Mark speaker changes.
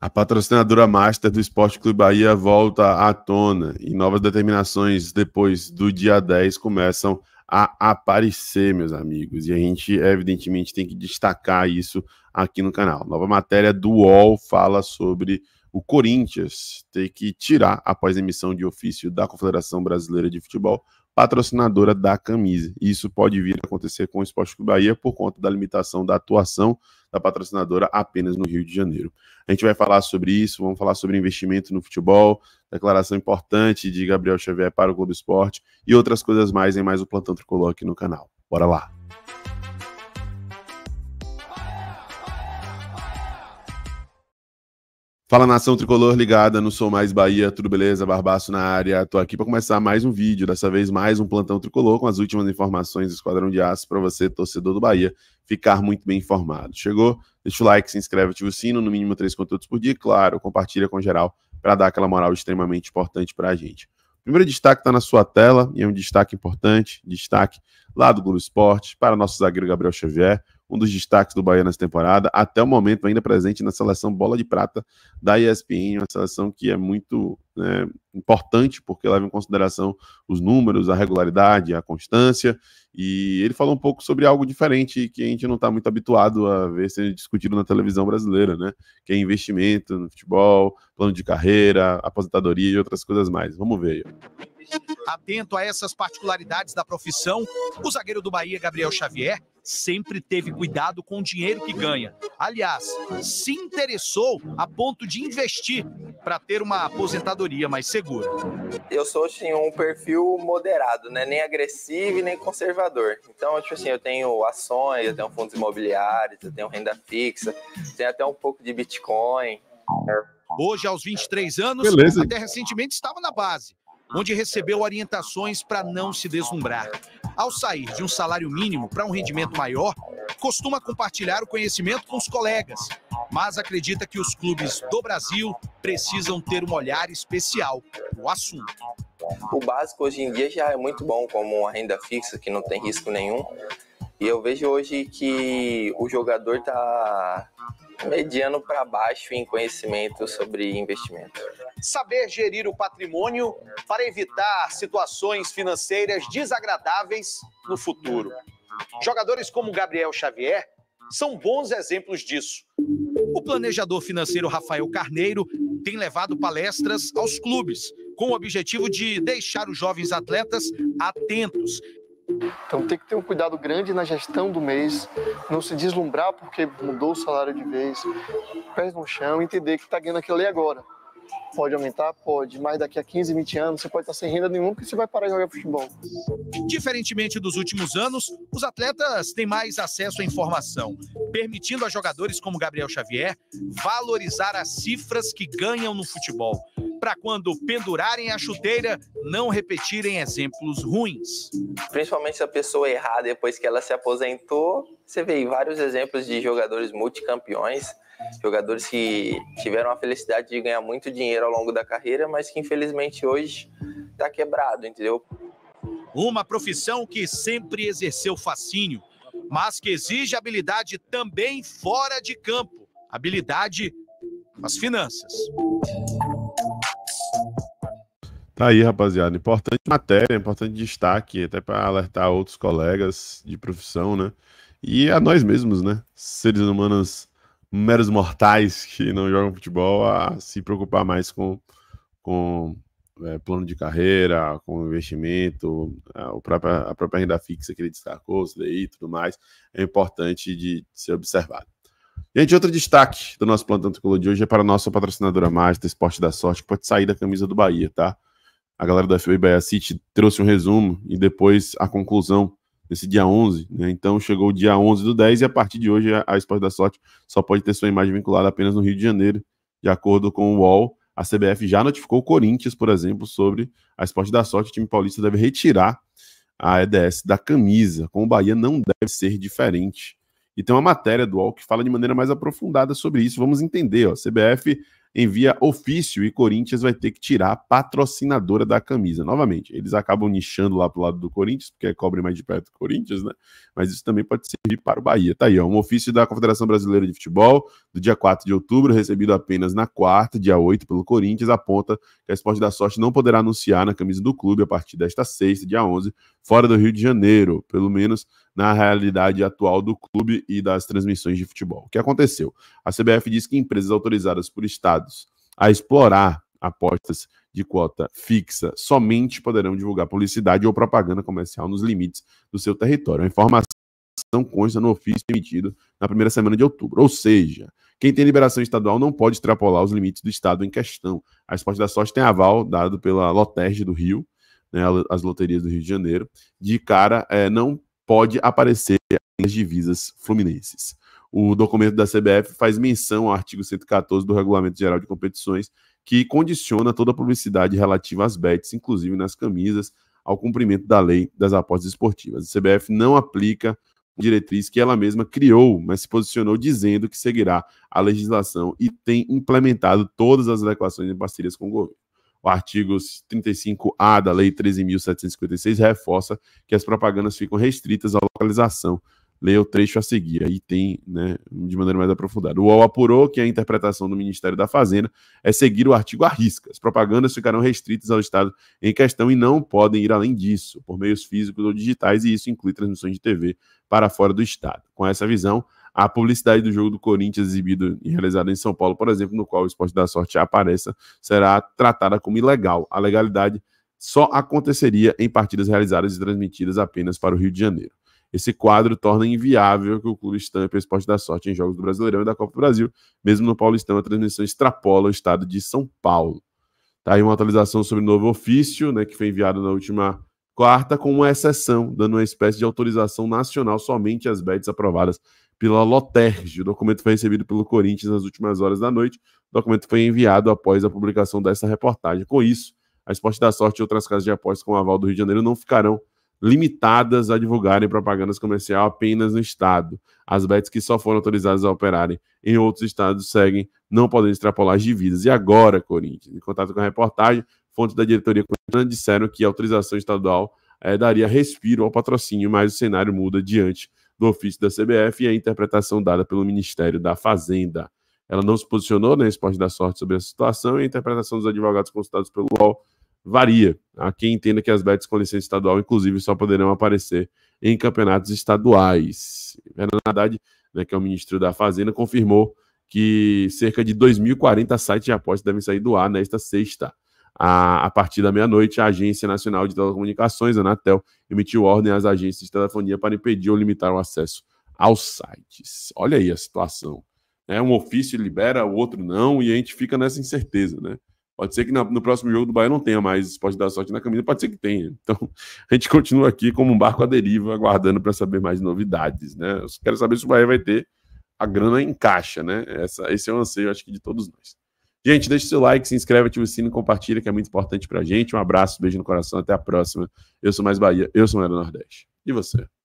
Speaker 1: A patrocinadora master do Esporte Clube Bahia volta à tona e novas determinações depois do dia 10 começam a aparecer, meus amigos. E a gente, evidentemente, tem que destacar isso aqui no canal. Nova matéria do UOL fala sobre o Corinthians ter que tirar, após emissão de ofício da Confederação Brasileira de Futebol, patrocinadora da camisa. Isso pode vir a acontecer com o Esporte Clube Bahia por conta da limitação da atuação da patrocinadora apenas no Rio de Janeiro. A gente vai falar sobre isso, vamos falar sobre investimento no futebol, declaração importante de Gabriel Xavier para o Globo Esporte e outras coisas mais em mais o Plantão Tricolor aqui no canal. Bora lá! Fala nação tricolor ligada no Sou Mais Bahia, tudo beleza? Barbaço na área. Tô aqui para começar mais um vídeo, dessa vez mais um plantão tricolor com as últimas informações do Esquadrão de Aço para você, torcedor do Bahia, ficar muito bem informado. Chegou? Deixa o like, se inscreve, ativa o sino, no mínimo três conteúdos por dia, claro, compartilha com geral para dar aquela moral extremamente importante para a gente. primeiro destaque está na sua tela e é um destaque importante, destaque lá do Globo Esporte para nosso zagueiro Gabriel Xavier um dos destaques do Bahia nessa temporada, até o momento ainda presente na seleção Bola de Prata da ESPN, uma seleção que é muito né, importante, porque leva em consideração os números, a regularidade, a constância, e ele falou um pouco sobre algo diferente que a gente não está muito habituado a ver sendo discutido na televisão brasileira, né, que é investimento no futebol, plano de carreira, aposentadoria e outras coisas mais. Vamos ver aí.
Speaker 2: Atento a essas particularidades da profissão, o zagueiro do Bahia, Gabriel Xavier, sempre teve cuidado com o dinheiro que ganha. Aliás, se interessou a ponto de investir para ter uma aposentadoria mais segura. Eu sou assim, um perfil moderado, né? Nem agressivo e nem conservador. Então, tipo assim, eu tenho ações, eu tenho fundos imobiliários, eu tenho renda fixa, tenho até um pouco de Bitcoin. Hoje, aos 23 anos, Beleza. até recentemente estava na base, onde recebeu orientações para não se deslumbrar ao sair de um salário mínimo para um rendimento maior, costuma compartilhar o conhecimento com os colegas, mas acredita que os clubes do Brasil precisam ter um olhar especial para o assunto. O básico hoje em dia já é muito bom, como uma renda fixa que não tem risco nenhum. E eu vejo hoje que o jogador está mediano para baixo em conhecimento sobre investimento saber gerir o patrimônio para evitar situações financeiras desagradáveis no futuro. Jogadores como Gabriel Xavier são bons exemplos disso. O planejador financeiro Rafael Carneiro tem levado palestras aos clubes com o objetivo de deixar os jovens atletas atentos então tem que ter um cuidado grande na gestão do mês, não se deslumbrar porque mudou o salário de vez, pés no chão, entender que está ganhando aquilo ali agora. Pode aumentar? Pode, mas daqui a 15, 20 anos você pode estar sem renda nenhuma porque você vai parar de jogar futebol. Diferentemente dos últimos anos, os atletas têm mais acesso à informação, permitindo a jogadores como Gabriel Xavier valorizar as cifras que ganham no futebol para quando pendurarem a chuteira não repetirem exemplos ruins. Principalmente se a pessoa errar depois que ela se aposentou, você vê vários exemplos de jogadores multicampeões, jogadores que tiveram a felicidade de ganhar muito dinheiro ao longo da carreira, mas que infelizmente hoje está quebrado, entendeu? Uma profissão que sempre exerceu fascínio, mas que exige habilidade também fora de campo. Habilidade nas as finanças.
Speaker 1: Tá aí, rapaziada. Importante matéria, importante destaque, até para alertar outros colegas de profissão, né? E a nós mesmos, né? Seres humanos meros mortais que não jogam futebol, a se preocupar mais com, com é, plano de carreira, com investimento, a, a, própria, a própria renda fixa que ele destacou, isso daí e tudo mais. É importante de ser observado. Gente, outro destaque do nosso plantão tricolor de hoje é para a nossa patrocinadora mágica, Esporte da Sorte, que pode sair da camisa do Bahia, tá? a galera da FBI City trouxe um resumo e depois a conclusão nesse dia 11, né? Então chegou o dia 11 do 10 e a partir de hoje a, Esporte da Sorte só pode ter sua imagem vinculada apenas no Rio de Janeiro. De acordo com o UOL, a CBF já notificou o Corinthians, por exemplo, sobre a Esporte da Sorte. O time paulista deve retirar a EDS da camisa. Com o Bahia não deve ser diferente. E tem uma matéria do UOL que fala de maneira mais aprofundada sobre isso. Vamos entender, ó. CBF envia ofício e Corinthians vai ter que tirar a patrocinadora da camisa. Novamente, eles acabam nichando lá pro lado do Corinthians, porque cobre mais de perto do Corinthians, né? Mas isso também pode servir para o Bahia. Tá aí, ó, um ofício da Confederação Brasileira de Futebol, do dia 4 de outubro, recebido apenas na quarta, dia 8, pelo Corinthians, aponta que a Esporte da Sorte não poderá anunciar na camisa do clube a partir desta sexta, dia 11, fora do Rio de Janeiro, pelo menos na realidade atual do clube e das transmissões de futebol. O que aconteceu? A CBF diz que empresas autorizadas por estados a explorar apostas de cota fixa somente poderão divulgar publicidade ou propaganda comercial nos limites do seu território. A informação consta no ofício emitido na primeira semana de outubro. Ou seja, quem tem liberação estadual não pode extrapolar os limites do estado em questão. A Esporte da Sorte tem aval dado pela Loterge do Rio, né, as loterias do Rio de Janeiro, de cara é, não pode aparecer nas divisas fluminenses. O documento da CBF faz menção ao artigo 114 do Regulamento Geral de Competições, que condiciona toda a publicidade relativa às bets, inclusive nas camisas, ao cumprimento da lei das apostas esportivas. A CBF não aplica diretriz que ela mesma criou, mas se posicionou dizendo que seguirá a legislação e tem implementado todas as adequações em parcerias com o governo. O artigo 35A da Lei 13.756 reforça que as propagandas ficam restritas à localização. Leia o trecho a seguir, aí tem né, de maneira mais aprofundada. O UOL apurou que a interpretação do Ministério da Fazenda é seguir o artigo à risca. As propagandas ficarão restritas ao Estado em questão e não podem ir além disso, por meios físicos ou digitais, e isso inclui transmissões de TV para fora do Estado. Com essa visão, a publicidade do jogo do Corinthians exibido e realizado em São Paulo, por exemplo, no qual o Esporte da Sorte apareça, será tratada como ilegal. A legalidade só aconteceria em partidas realizadas e transmitidas apenas para o Rio de Janeiro. Esse quadro torna inviável que o clube estampe o esporte da sorte em jogos do Brasileirão e da Copa do Brasil. Mesmo no Paulistão, a transmissão extrapola o estado de São Paulo. Tá aí uma atualização sobre o novo ofício, né, que foi enviado na última quarta, com uma exceção, dando uma espécie de autorização nacional somente às bets aprovadas pela Loterge. O documento foi recebido pelo Corinthians nas últimas horas da noite. O documento foi enviado após a publicação dessa reportagem. Com isso, a Esporte da Sorte e outras casas de apostas com o aval do Rio de Janeiro não ficarão limitadas a divulgarem propagandas comercial apenas no estado. As bets que só foram autorizadas a operarem em outros estados seguem, não podendo extrapolar as dívidas. E agora, Corinthians, em contato com a reportagem, fontes da diretoria corintiana disseram que a autorização estadual é, daria respiro ao patrocínio, mas o cenário muda diante do ofício da CBF e a interpretação dada pelo Ministério da Fazenda. Ela não se posicionou na né, Esporte da Sorte sobre a situação e a interpretação dos advogados consultados pelo UOL varia. Há quem entenda que as betes com licença estadual, inclusive, só poderão aparecer em campeonatos estaduais. Fernando Haddad, né, que é o ministro da Fazenda, confirmou que cerca de 2.040 sites de apostas devem sair do ar nesta sexta a, a partir da meia-noite, a Agência Nacional de Telecomunicações, a Anatel, emitiu ordem às agências de telefonia para impedir ou limitar o acesso aos sites. Olha aí a situação. É, um ofício libera, o outro não, e a gente fica nessa incerteza, né? Pode ser que na, no próximo jogo do Bahia não tenha mais pode dar sorte na camisa, pode ser que tenha. Então, a gente continua aqui como um barco à deriva, aguardando para saber mais novidades, né? Eu quero saber se o Bahia vai ter a grana em caixa, né? Essa, esse é o anseio, acho que, de todos nós. Gente, deixa seu like, se inscreve, ativa o sino, compartilha, que é muito importante pra gente. Um abraço, um beijo no coração, até a próxima. Eu sou mais Bahia, eu sou Mero Nordeste. E você?